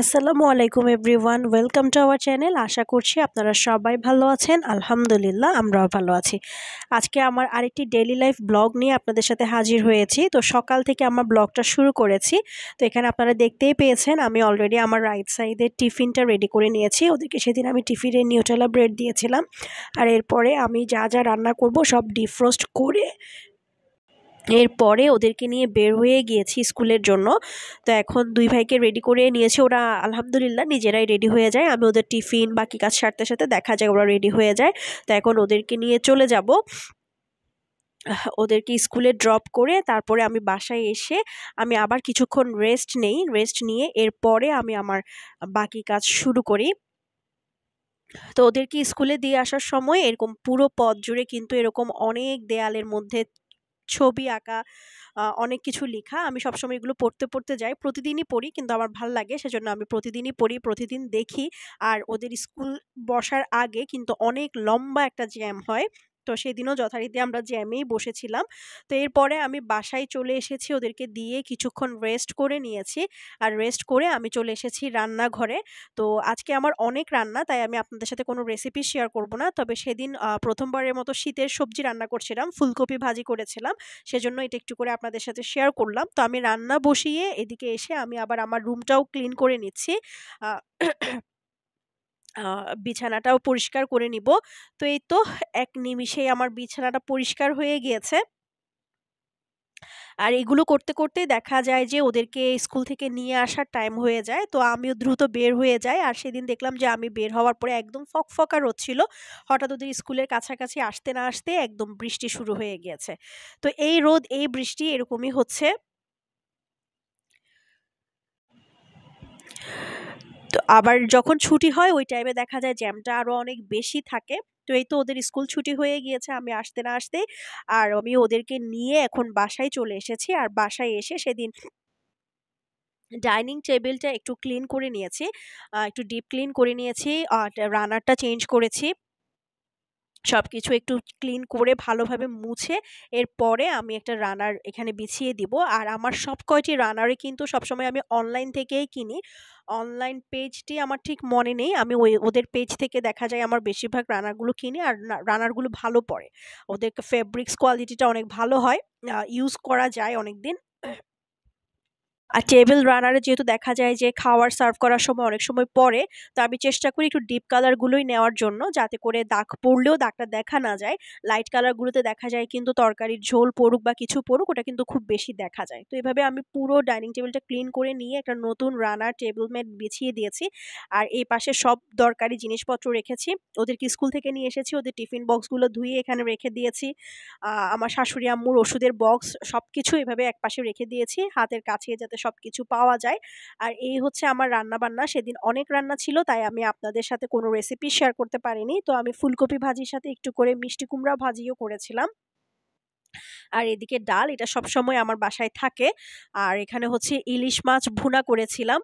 আসসালামু আলাইকুম everyone welcome to our channel আশা করছি আপনারা সবাই ভালো আছেন আলহামদুলিল্লাহ আমরাও ভালো আছি আজকে আমার আরেকটি ডেলি লাইফ ব্লগ নিয়ে আপনাদের সাথে হাজির হয়েছি তো সকাল থেকে আমার ব্লগটা শুরু করেছি তো এখানে আপনারা দেখতেই পেয়েছেন আমি অলরেডি আমার রাইট সাইডের টিফিনটা রেডি করে নিয়েছি ওদেরকে সেদিন আমি টিফিনে নিউটেলা ব্রেড দিয়েছিলাম আর এরপরে আমি যা যা রান্না করব সব ডিফ্রোস্ট করে এরপরে ওদেরকে নিয়ে বের হয়ে গিয়েছি স্কুলের জন্য তো এখন দুই ভাইকে রেডি করে নিয়েছে ওরা আলহামদুলিল্লাহ নিজেরাই রেডি হয়ে যায় আমি ওদের টিফিন বাকি কাজ সারতে সাথে দেখা যায় ওরা রেডি হয়ে যায় তো এখন ওদেরকে নিয়ে চলে যাব ওদেরকে স্কুলে ড্রপ করে তারপরে আমি বাসায় এসে আমি আবার কিছুক্ষণ রেস্ট নেই রেস্ট নিয়ে এরপরে আমি আমার বাকি কাজ শুরু করি তো ওদেরকে স্কুলে দিয়ে আসার সময় এরকম পুরো পথ জুড়ে কিন্তু এরকম অনেক দেয়ালের মধ্যে ছবি আঁকা অনেক কিছু লেখা আমি সবসময় এগুলো পড়তে পড়তে যাই প্রতিদিনই পড়ি কিন্তু আমার ভাল লাগে সেজন্য আমি প্রতিদিনই পড়ি প্রতিদিন দেখি আর ওদের স্কুল বসার আগে কিন্তু অনেক লম্বা একটা জ্যাম হয় তো সেদিনও যথারীতি আমরা জ্যামেই বসেছিলাম তো এরপরে আমি বাসায় চলে এসেছি ওদেরকে দিয়ে কিছুক্ষণ রেস্ট করে নিয়েছি আর রেস্ট করে আমি চলে এসেছি রান্নাঘরে তো আজকে আমার অনেক রান্না তাই আমি আপনাদের সাথে কোনো রেসিপি শেয়ার করব না তবে সেদিন প্রথমবারের মতো শীতের সবজি রান্না করছিলাম ফুলকপি ভাজি করেছিলাম সেজন্য এটা একটু করে আপনাদের সাথে শেয়ার করলাম তো আমি রান্না বসিয়ে এদিকে এসে আমি আবার আমার রুমটাও ক্লিন করে নিচ্ছি বিছানাটাও পরিষ্কার করে নিব তো এই তো এক নিমিষেই আমার বিছানাটা পরিষ্কার হয়ে গিয়েছে আর এগুলো করতে করতে দেখা যায় যে ওদেরকে স্কুল থেকে নিয়ে আসার টাইম হয়ে যায় তো আমিও দ্রুত বের হয়ে যায় আর সেদিন দেখলাম যে আমি বের হওয়ার পরে একদম ফকফকা রোদ ছিল হঠাৎ ওদের স্কুলের কাছাকাছি আসতে না আসতে একদম বৃষ্টি শুরু হয়ে গিয়েছে তো এই রোদ এই বৃষ্টি এরকমই হচ্ছে আবার যখন ছুটি হয় ওই টাইমে দেখা যায় জ্যামটা আরও অনেক বেশি থাকে তো এই তো ওদের স্কুল ছুটি হয়ে গিয়েছে আমি আসতে না আসতে আর আমি ওদেরকে নিয়ে এখন বাসায় চলে এসেছি আর বাসায় এসে সেদিন ডাইনিং টেবিলটা একটু ক্লিন করে নিয়েছি একটু ডিপ ক্লিন করে নিয়েছি আর রানারটা চেঞ্জ করেছি সব কিছু একটু ক্লিন করে ভালোভাবে মুছে এরপরে আমি একটা রানার এখানে বিছিয়ে দিব আর আমার সব কয়টি রানারে কিন্তু সবসময় আমি অনলাইন থেকেই কিনি অনলাইন পেজটি আমার ঠিক মনে নেই আমি ওই ওদের পেজ থেকে দেখা যায় আমার বেশিরভাগ রানারগুলো কিনি আর রানারগুলো ভালো পড়ে ওদের ফেব্রিক্স কোয়ালিটিটা অনেক ভালো হয় ইউজ করা যায় অনেক দিন আর টেবিল রানারে যেহেতু দেখা যায় যে খাওয়ার সার্ভ করার সময় অনেক সময় পরে তো আমি চেষ্টা করি একটু ডিপ কালারগুলোই নেওয়ার জন্য যাতে করে দাগ পড়লেও দাগটা দেখা না যায় লাইট কালারগুলোতে দেখা যায় কিন্তু তরকারির ঝোল পড়ুক বা কিছু পড়ুক ওটা কিন্তু খুব বেশি দেখা যায় তো এভাবে আমি পুরো ডাইনিং টেবিলটা ক্লিন করে নিয়ে একটা নতুন রানার টেবিল ম্যাট বিছিয়ে দিয়েছি আর এই পাশে সব দরকারি জিনিসপত্র রেখেছি ওদেরকে স্কুল থেকে নিয়ে এসেছি ওদের টিফিন বক্সগুলো ধুয়ে এখানে রেখে দিয়েছি আমার শাশুড়ি আম্মুর ওষুধের বক্স সব কিছু এভাবে এক পাশে রেখে দিয়েছি হাতের কাছে যাতে যাতে সব কিছু পাওয়া যায় আর এই হচ্ছে আমার রান্না বান্না সেদিন অনেক রান্না ছিল তাই আমি আপনাদের সাথে কোনো রেসিপি শেয়ার করতে পারিনি তো আমি ফুলকপি ভাজির সাথে একটু করে মিষ্টি কুমড়া ভাজিও করেছিলাম আর এদিকে ডাল এটা সবসময় আমার বাসায় থাকে আর এখানে হচ্ছে ইলিশ মাছ ভুনা করেছিলাম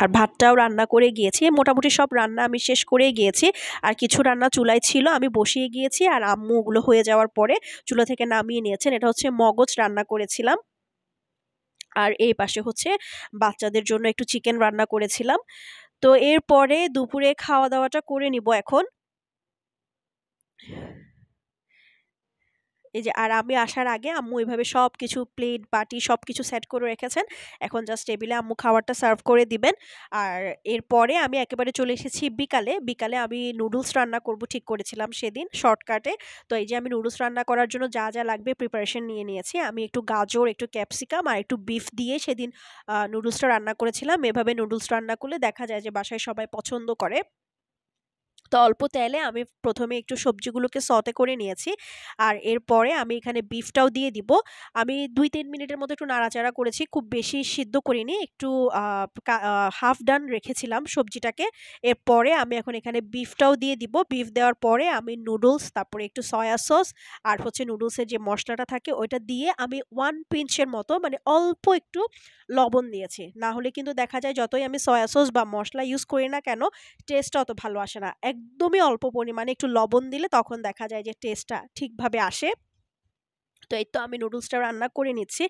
আর ভাতটাও রান্না করে গিয়েছি মোটামুটি সব রান্না আমি শেষ করে গিয়েছি আর কিছু রান্না চুলায় ছিল আমি বসিয়ে গিয়েছি আর আম্মু ওগুলো হয়ে যাওয়ার পরে চুলা থেকে নামিয়ে নিয়েছেন এটা হচ্ছে মগজ রান্না করেছিলাম আর এই পাশে হচ্ছে বাচ্চাদের জন্য একটু চিকেন রান্না করেছিলাম তো এরপরে দুপুরে খাওয়া দাওয়াটা করে নিব এখন এই যে আর আমি আসার আগে আম্মু এভাবে সব কিছু প্লেট বাটি সব কিছু সেট করে রেখেছেন এখন জাস্ট টেবিলে আম্মু খাবারটা সার্ভ করে দিবেন আর এরপরে আমি একেবারে চলে এসেছি বিকালে বিকালে আমি নুডলস রান্না করব ঠিক করেছিলাম সেদিন শর্টকাটে তো এই যে আমি নুডলস রান্না করার জন্য যা যা লাগবে প্রিপারেশন নিয়ে নিয়েছি আমি একটু গাজর একটু ক্যাপসিকাম আর একটু বিফ দিয়ে সেদিন নুডলসটা রান্না করেছিলাম এভাবে নুডলস রান্না করলে দেখা যায় যে বাসায় সবাই পছন্দ করে তো অল্প তেলে আমি প্রথমে একটু সবজিগুলোকে সতে করে নিয়েছি আর এরপরে আমি এখানে বিফটাও দিয়ে দিব আমি দুই তিন মিনিটের মতো একটু নাড়াচাড়া করেছি খুব বেশি সিদ্ধ করিনি একটু হাফ ডান রেখেছিলাম সবজিটাকে এরপরে আমি এখন এখানে বিফটাও দিয়ে দিব বিফ দেওয়ার পরে আমি নুডলস তারপরে একটু সয়া সস আর হচ্ছে নুডলসের যে মশলাটা থাকে ওইটা দিয়ে আমি ওয়ান পিঞ্চের মতো মানে অল্প একটু লবণ দিয়েছি না হলে কিন্তু দেখা যায় যতই আমি সয়া সস বা মশলা ইউজ করি না কেন টেস্টটা অত ভালো আসে না এক একদমই অল্প পরিমাণে একটু লবণ দিলে তখন দেখা যায় যে টেস্টটা ঠিকভাবে আসে তো এই তো আমি নুডলসটা রান্না করে নিচ্ছি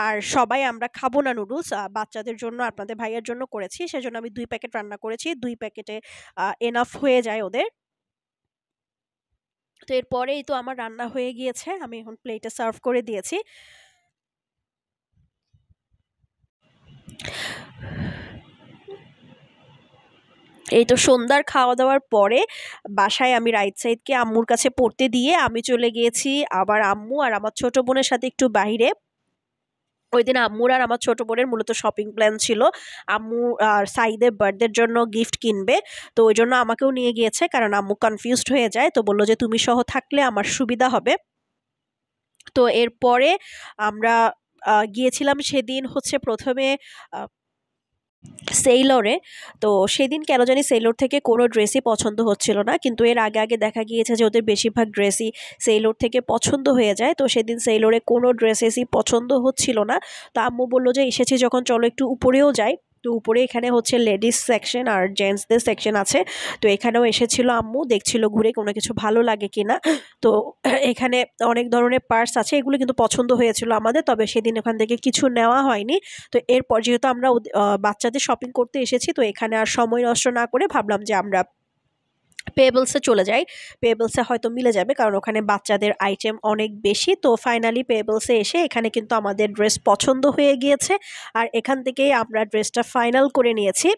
আর সবাই আমরা খাবো না নুডলস বাচ্চাদের জন্য আপনাদের ভাইয়ের জন্য করেছি সেজন্য আমি দুই প্যাকেট রান্না করেছি দুই প্যাকেটে এনাফ হয়ে যায় ওদের তো এরপরেই তো আমার রান্না হয়ে গিয়েছে আমি এখন প্লেটে সার্ভ করে দিয়েছি এই তো সন্ধ্যার খাওয়া দাওয়ার পরে বাসায় আমি রাইট সাইডকে আম্মুর কাছে পড়তে দিয়ে আমি চলে গিয়েছি আবার আম্মু আর আমার ছোট বোনের সাথে একটু বাইরে ওই দিন আম্মুর আর আমার ছোটো বোনের মূলত শপিং প্ল্যান ছিল আম্মু আর সাইদের বার্থডের জন্য গিফট কিনবে তো ওই জন্য আমাকেও নিয়ে গিয়েছে কারণ আম্মু কনফিউজড হয়ে যায় তো বললো যে তুমি সহ থাকলে আমার সুবিধা হবে তো এরপরে আমরা গিয়েছিলাম সেদিন হচ্ছে প্রথমে সেইলরে তো সেদিন কেন জানি সেইলর থেকে কোনো ড্রেসই পছন্দ হচ্ছিল না কিন্তু এর আগে আগে দেখা গিয়েছে যে ওদের বেশিরভাগ ড্রেসই সেইলর থেকে পছন্দ হয়ে যায় তো সেদিন সেইলরে কোনো ড্রেসেসই পছন্দ হচ্ছিল না তো আম্মু বললো যে এসেছি যখন চলো একটু উপরেও যাই তো উপরে এখানে হচ্ছে লেডিস সেকশন আর জেন্টসদের সেকশন আছে তো এখানেও এসেছিল আম্মু দেখছিল ঘুরে কোনো কিছু ভালো লাগে কি না তো এখানে অনেক ধরনের পার্স আছে এগুলো কিন্তু পছন্দ হয়েছিল আমাদের তবে সেদিন ওখান থেকে কিছু নেওয়া হয়নি তো এরপর যেহেতু আমরা বাচ্চাদের শপিং করতে এসেছি তো এখানে আর সময় নষ্ট না করে ভাবলাম যে আমরা পেয়েবলসে চলে যাই পেয়েবলসে হয়তো মিলে যাবে কারণ ওখানে বাচ্চাদের আইটেম অনেক বেশি তো ফাইনালি পেয়েবলসে এসে এখানে কিন্তু আমাদের ড্রেস পছন্দ হয়ে গিয়েছে আর এখান থেকেই আমরা ড্রেসটা ফাইনাল করে নিয়েছি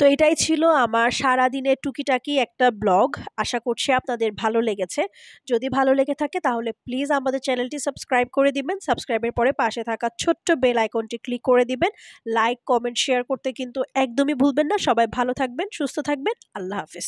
তো এটাই ছিল আমার সারা দিনের টুকিটাকি একটা ব্লগ আশা করছি আপনাদের ভালো লেগেছে যদি ভালো লেগে থাকে তাহলে প্লিজ আমাদের চ্যানেলটি সাবস্ক্রাইব করে দিবেন সাবস্ক্রাইবের পরে পাশে থাকা ছোট্ট বেল আইকনটি ক্লিক করে দিবেন লাইক কমেন্ট শেয়ার করতে কিন্তু একদমই ভুলবেন না সবাই ভালো থাকবেন সুস্থ থাকবেন আল্লাহ হাফিজ